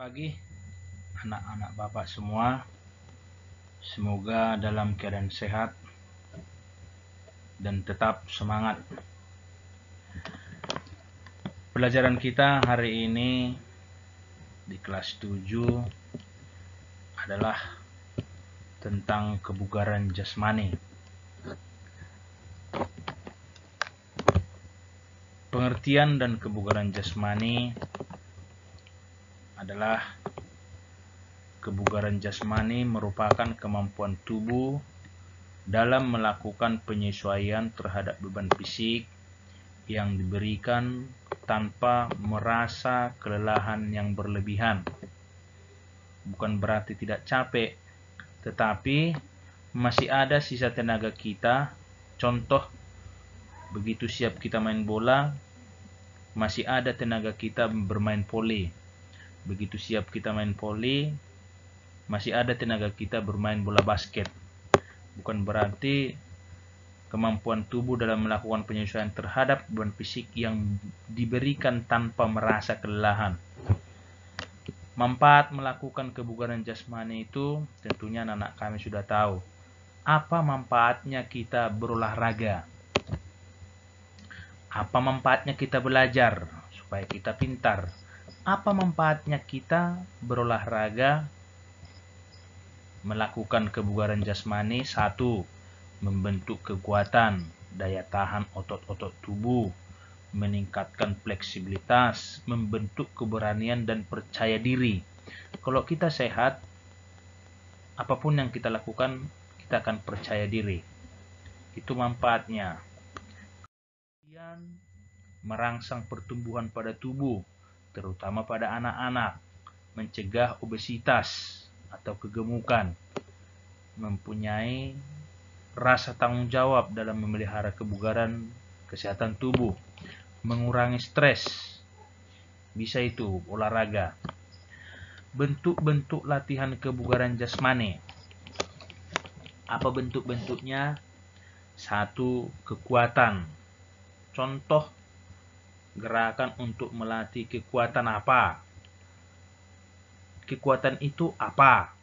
pagi anak-anak bapak semua semoga dalam keadaan sehat dan tetap semangat pelajaran kita hari ini di kelas 7 adalah tentang kebugaran jasmani pengertian dan kebugaran jasmani adalah kebugaran jasmani merupakan kemampuan tubuh dalam melakukan penyesuaian terhadap beban fisik yang diberikan tanpa merasa kelelahan yang berlebihan. Bukan berarti tidak capek, tetapi masih ada sisa tenaga kita. Contoh, begitu siap kita main bola, masih ada tenaga kita bermain voli. Begitu siap kita main volley, masih ada tenaga kita bermain bola basket. Bukan berarti kemampuan tubuh dalam melakukan penyesuaian terhadap beban fisik yang diberikan tanpa merasa kelelahan. Manfaat melakukan kebugaran jasmani itu tentunya anak-anak kami sudah tahu. Apa manfaatnya kita berolahraga? Apa manfaatnya kita belajar supaya kita pintar? apa manfaatnya kita berolahraga melakukan kebugaran jasmani satu membentuk kekuatan daya tahan otot-otot tubuh meningkatkan fleksibilitas membentuk keberanian dan percaya diri kalau kita sehat apapun yang kita lakukan kita akan percaya diri itu manfaatnya kemudian merangsang pertumbuhan pada tubuh terutama pada anak-anak, mencegah obesitas atau kegemukan, mempunyai rasa tanggung jawab dalam memelihara kebugaran kesehatan tubuh, mengurangi stres, bisa itu olahraga. Bentuk-bentuk latihan kebugaran jasmani. Apa bentuk-bentuknya? Satu, kekuatan. Contoh gerakan untuk melatih kekuatan apa? Kekuatan itu apa?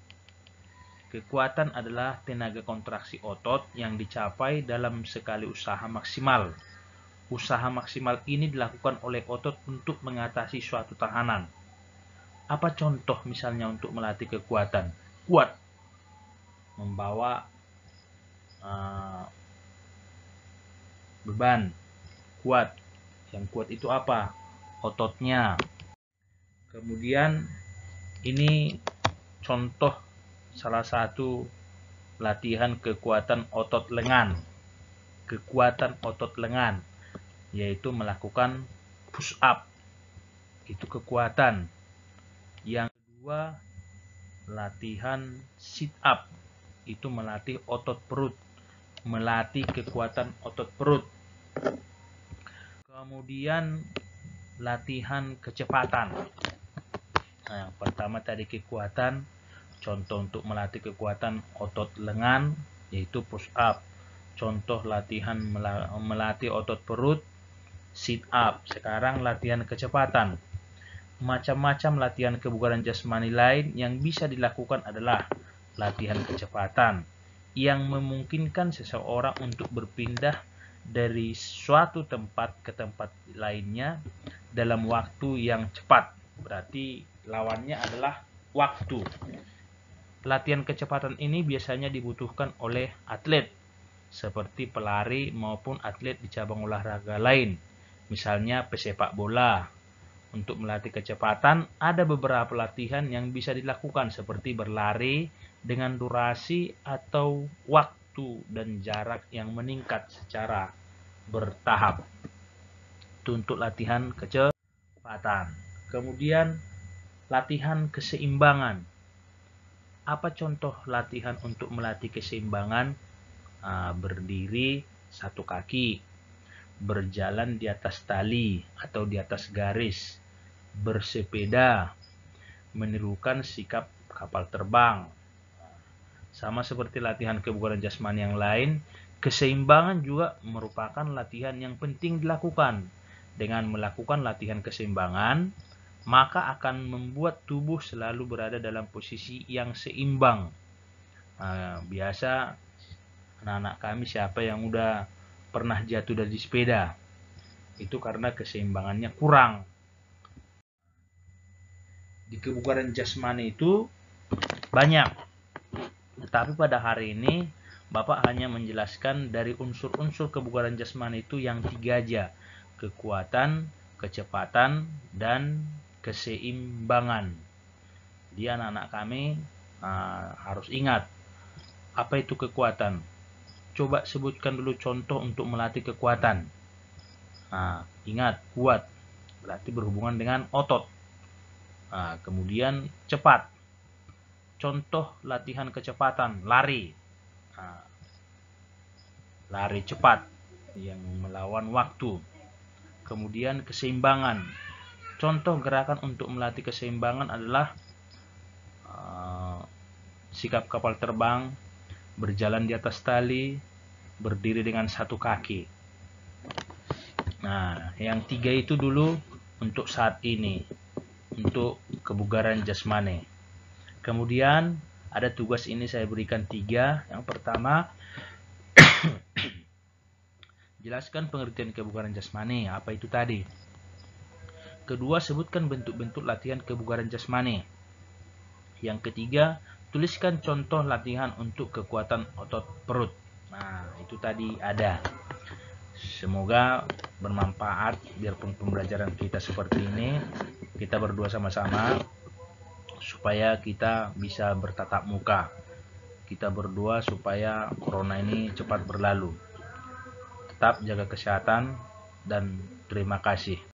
Kekuatan adalah tenaga kontraksi otot yang dicapai dalam sekali usaha maksimal. Usaha maksimal ini dilakukan oleh otot untuk mengatasi suatu tahanan. Apa contoh misalnya untuk melatih kekuatan? Kuat. Membawa uh, beban. Kuat yang kuat itu apa? Ototnya. Kemudian ini contoh salah satu latihan kekuatan otot lengan. Kekuatan otot lengan yaitu melakukan push up. Itu kekuatan. Yang kedua latihan sit up itu melatih otot perut melatih kekuatan otot perut Kemudian latihan kecepatan. Nah, yang pertama tadi kekuatan. Contoh untuk melatih kekuatan otot lengan yaitu push up. Contoh latihan melatih otot perut sit up. Sekarang latihan kecepatan. Macam-macam latihan kebugaran jasmani lain yang bisa dilakukan adalah latihan kecepatan yang memungkinkan seseorang untuk berpindah dari suatu tempat ke tempat lainnya dalam waktu yang cepat. Berarti lawannya adalah waktu. Latihan kecepatan ini biasanya dibutuhkan oleh atlet seperti pelari maupun atlet di cabang olahraga lain. Misalnya pesepak bola. Untuk melatih kecepatan ada beberapa latihan yang bisa dilakukan seperti berlari dengan durasi atau waktu waktu dan jarak yang meningkat secara bertahap. Tuntut latihan kecepatan. Kemudian latihan keseimbangan. Apa contoh latihan untuk melatih keseimbangan? Ah, berdiri satu kaki, berjalan di atas tali atau di atas garis, bersepeda, menirukan sikap kapal terbang, sama seperti latihan kebugaran jasmani yang lain, keseimbangan juga merupakan latihan yang penting dilakukan. Dengan melakukan latihan keseimbangan, maka akan membuat tubuh selalu berada dalam posisi yang seimbang. Nah, biasa anak-anak kami siapa yang udah pernah jatuh dari sepeda itu karena keseimbangannya kurang. Di kebugaran jasmani itu banyak tetapi pada hari ini Bapak hanya menjelaskan dari unsur-unsur kebugaran jasmani itu yang tiga aja. Kekuatan, kecepatan, dan keseimbangan. Jadi anak-anak kami uh, harus ingat apa itu kekuatan. Coba sebutkan dulu contoh untuk melatih kekuatan. Nah, ingat, kuat berarti berhubungan dengan otot. Nah, kemudian cepat contoh latihan kecepatan lari nah, lari cepat yang melawan waktu kemudian keseimbangan contoh gerakan untuk melatih keseimbangan adalah eh, sikap kapal terbang berjalan di atas tali berdiri dengan satu kaki nah yang tiga itu dulu untuk saat ini untuk kebugaran jasmani Kemudian ada tugas ini saya berikan tiga. Yang pertama, jelaskan pengertian kebugaran jasmani. Apa itu tadi? Kedua, sebutkan bentuk-bentuk latihan kebugaran jasmani. Yang ketiga, tuliskan contoh latihan untuk kekuatan otot perut. Nah, itu tadi ada. Semoga bermanfaat biarpun pembelajaran kita seperti ini. Kita berdua sama-sama supaya kita bisa bertatap muka. Kita berdua supaya corona ini cepat berlalu. Tetap jaga kesehatan dan terima kasih.